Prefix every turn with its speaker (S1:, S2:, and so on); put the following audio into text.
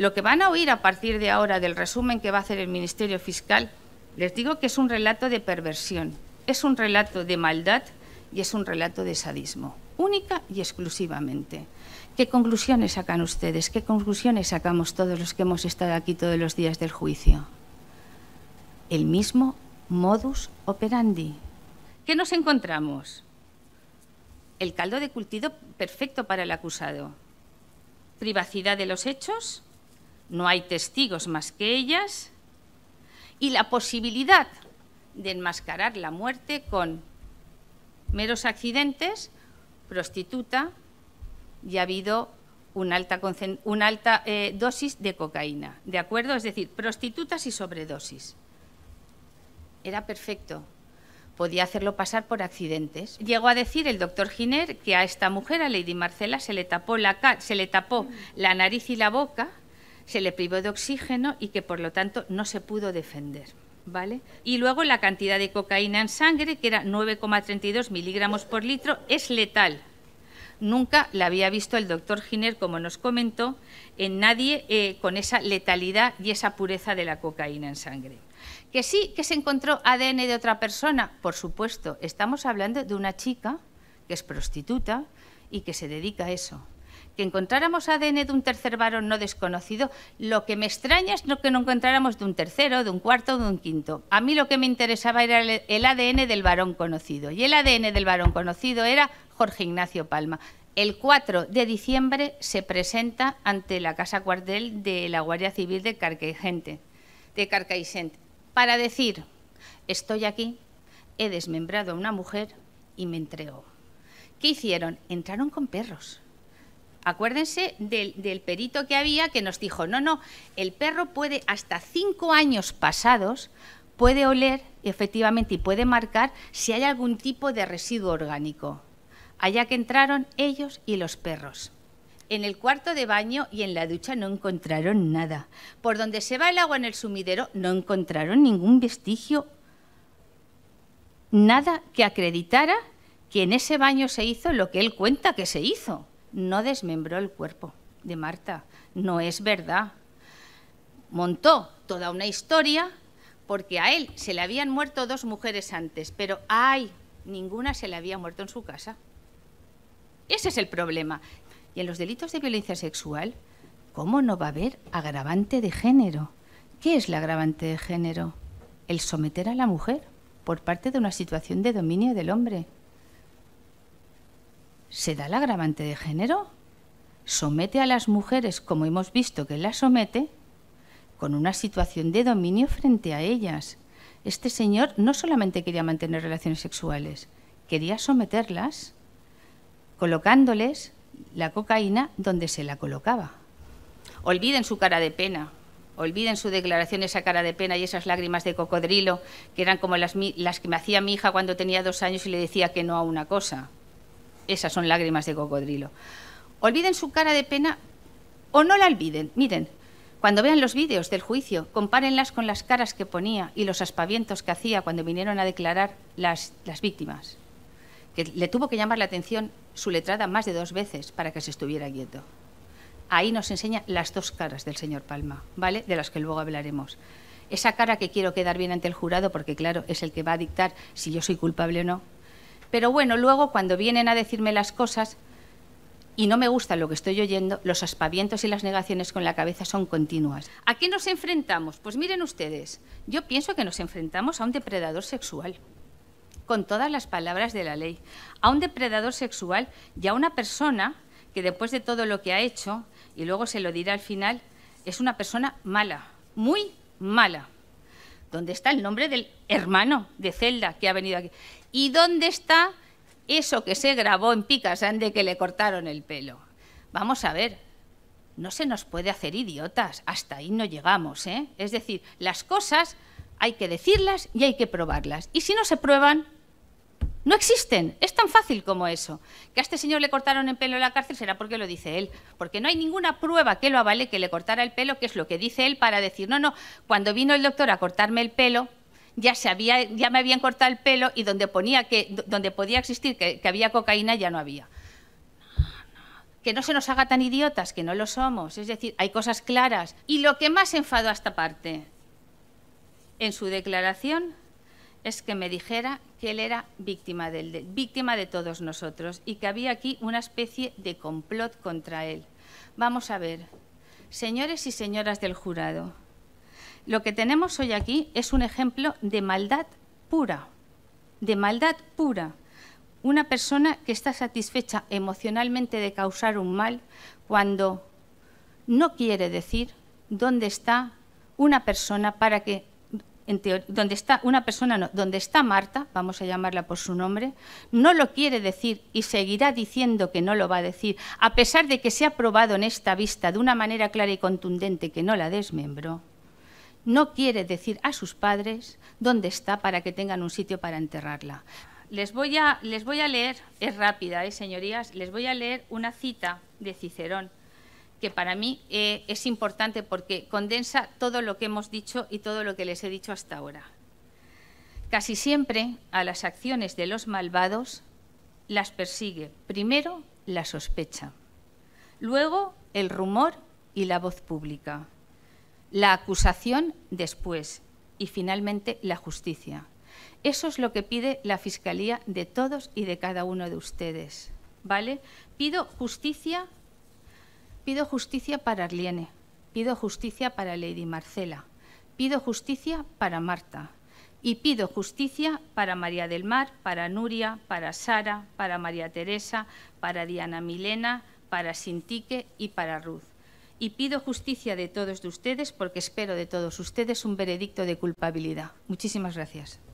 S1: Lo que van a oír a partir de ahora del resumen que va a hacer el Ministerio Fiscal, les digo que es un relato de perversión, es un relato de maldad y es un relato de sadismo, única y exclusivamente. ¿Qué conclusiones sacan ustedes? ¿Qué conclusiones sacamos todos los que hemos estado aquí todos los días del juicio? El mismo modus operandi. ¿Qué nos encontramos? El caldo de cultivo perfecto para el acusado. Privacidad de los hechos, no hay testigos más que ellas, y la posibilidad de enmascarar la muerte con meros accidentes, prostituta y ha habido una alta, eh, dosis de cocaína, ¿de acuerdo? Es decir, prostitutas y sobredosis. Era perfecto. Podía hacerlo pasar por accidentes. Llegó a decir el doctor Giner que a esta mujer, a Lady Marcela, se le tapó la, se le tapó la nariz y la boca se le privó de oxígeno y que por lo tanto no se pudo defender. ¿Vale? Y luego la cantidad de cocaína en sangre, que era 9,32 miligramos por litro, es letal. Nunca la había visto el doctor Giner, como nos comentó, en nadie eh, con esa letalidad y esa pureza de la cocaína en sangre. Que sí, que se encontró ADN de otra persona, por supuesto. Estamos hablando de una chica que es prostituta y que se dedica a eso que encontráramos ADN de un tercer varón no desconocido, lo que me extraña es que no encontráramos de un tercero, de un cuarto, de un quinto. A mí lo que me interesaba era el ADN del varón conocido. Y el ADN del varón conocido era Jorge Ignacio Palma. El 4 de diciembre se presenta ante la Casa Cuartel de la Guardia Civil de Carcaigente, de para decir, estoy aquí, he desmembrado a una mujer y me entrego. ¿Qué hicieron? Entraron con perros. Acuérdense del, perito que había que nos dijo, no, no, el perro puede hasta cinco años pasados, puede oler efectivamente y puede marcar si hay algún tipo de residuo orgánico. Allá que entraron ellos y los perros. En el cuarto de baño y en la ducha no encontraron nada. Por donde se va el agua en el sumidero no encontraron ningún vestigio, nada que acreditara que en ese baño se hizo lo que él cuenta que se hizo no desmembró el cuerpo de Marta. No es verdad. Montó toda una historia porque a él se le habían muerto dos mujeres antes, pero ay, ninguna se le había muerto en su casa. Ese es el problema. Y en los delitos de violencia sexual, ¿cómo no va a haber agravante de género? ¿Qué es el agravante de género? El someter a la mujer por parte de una situación de dominio del hombre se da el agravante de género. Somete a las mujeres, como hemos visto que las somete, con una situación de dominio frente a ellas. Este señor no solamente quería mantener relaciones sexuales, quería someterlas colocándoles la cocaína donde se la colocaba. Olviden su cara de pena, olviden su declaración, esa cara de pena y esas lágrimas de cocodrilo que eran como las que me hacía mi hija cuando tenía dos años y le decía que no a una cosa. Esas son lágrimas de cocodrilo. Olviden su cara de pena o no la olviden. Miren, cuando vean los vídeos del juicio, compárenlas con las caras que ponía y los aspavientos que hacía cuando vinieron a declarar las, víctimas. Que le tuvo que llamar la atención su letrada más de dos veces para que se estuviera quieto. Ahí nos enseña las dos caras del señor Palma, ¿vale? De las que luego hablaremos. Esa cara que quiero quedar bien ante el jurado, porque claro, es el que va a dictar si yo soy culpable o no, pero bueno, luego cuando vienen a decirme las cosas y no me gusta lo que estoy oyendo, los aspavientos y las negaciones con la cabeza son continuas. ¿A qué nos enfrentamos? Pues miren ustedes, yo pienso que nos enfrentamos a un depredador sexual con todas las palabras de la ley, a un depredador sexual y a una persona que después de todo lo que ha hecho, y luego se lo dirá al final, es una persona mala, muy mala. ¿Dónde está el nombre del hermano de Zelda que ha venido aquí? ¿Y dónde está eso que se grabó en Picasan de que le cortaron el pelo? Vamos a ver, no se nos puede hacer idiotas, hasta ahí no llegamos. ¿eh? Es decir, las cosas hay que decirlas y hay que probarlas. Y si no se prueban, no existen. Es tan fácil como eso. Que a este señor le cortaron el pelo en la cárcel será porque lo dice él. Porque no hay ninguna prueba que lo avale que le cortara el pelo, que es lo que dice él para decir, no, no, cuando vino el doctor a cortarme el pelo, ya, se había, ya me habían cortado el pelo y donde, ponía que, donde podía existir que, había cocaína ya no había. Que no se nos haga tan idiotas, que no lo somos. Es decir, hay cosas claras. Y lo que más enfado a esta parte en su declaración es que me dijera que él era víctima, del víctima de todos nosotros y que había aquí una especie de complot contra él. Vamos a ver, señores y señoras del jurado, lo que tenemos hoy aquí es un ejemplo de maldad pura, de maldad pura. Una persona que está satisfecha emocionalmente de causar un mal cuando no quiere decir dónde está una persona para que donde está una persona, donde está Marta, vamos a llamarla por su nombre, no lo quiere decir y seguirá diciendo que no lo va a decir, a pesar de que se ha probado en esta vista de una manera clara y contundente que no la desmembró, no quiere decir a sus padres dónde está para que tengan un sitio para enterrarla. Les voy a, les voy a leer, es rápida, ¿eh, señorías, les voy a leer una cita de Cicerón que para mí eh, es importante porque condensa todo lo que hemos dicho y todo lo que les he dicho hasta ahora. Casi siempre a las acciones de los malvados las persigue primero la sospecha, luego el rumor y la voz pública, la acusación después y finalmente la justicia. Eso es lo que pide la Fiscalía de todos y de cada uno de ustedes. ¿Vale? Pido justicia Pido justicia para Arliene, pido justicia para Lady Marcela, pido justicia para Marta y pido justicia para María del Mar, para Nuria, para Sara, para María Teresa, para Diana Milena, para Sintique y para Ruth. Y pido justicia de todos de ustedes porque espero de todos ustedes un veredicto de culpabilidad. Muchísimas gracias.